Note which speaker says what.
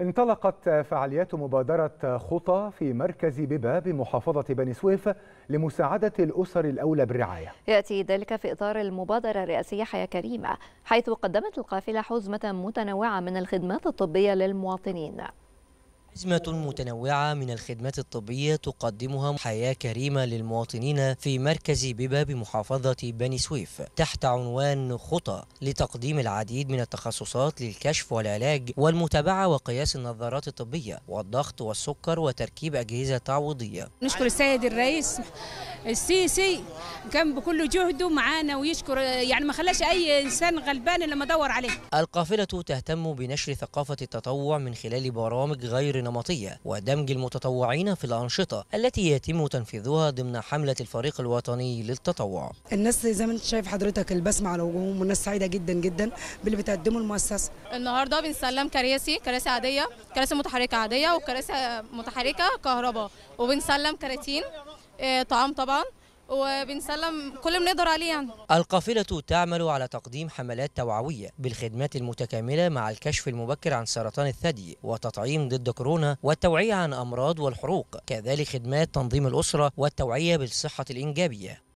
Speaker 1: انطلقت فعاليات مبادرة خطى في مركز ببا بمحافظة بني سويف لمساعدة الأسر الأولى بالرعاية يأتي ذلك في إطار المبادرة الرئاسية حياة كريمة حيث قدمت القافلة حزمة متنوعة من الخدمات الطبية للمواطنين
Speaker 2: أزمة متنوعة من الخدمات الطبية تقدمها حياة كريمة للمواطنين في مركز بيبا بمحافظة بني سويف تحت عنوان خطى لتقديم العديد من التخصصات للكشف والعلاج والمتابعة وقياس النظارات الطبية والضغط والسكر وتركيب أجهزة تعويضية
Speaker 3: نشكر السيد الرئيس السيسي كان بكل جهده معانا ويشكر يعني ما خلاش اي انسان غلبان الا لما دور عليه
Speaker 2: القافله تهتم بنشر ثقافه التطوع من خلال برامج غير نمطيه ودمج المتطوعين في الانشطه التي يتم تنفيذها ضمن حمله الفريق الوطني للتطوع
Speaker 4: الناس زي ما انت شايف حضرتك البسمه على وجوههم والناس سعيده جدا جدا باللي بتقدمه المؤسسه
Speaker 5: النهارده بنسلم كراسي كراسي عاديه كراسي متحركه عاديه وكراسي متحركه كهرباء وبنسلم كراتين آه، طعام طبعا وبنسلم كل ما عليه يعني.
Speaker 2: القافلة تعمل على تقديم حملات توعوية بالخدمات المتكاملة مع الكشف المبكر عن سرطان الثدي وتطعيم ضد كورونا والتوعية عن أمراض والحروق كذلك خدمات تنظيم الأسرة والتوعية بالصحة الإنجابية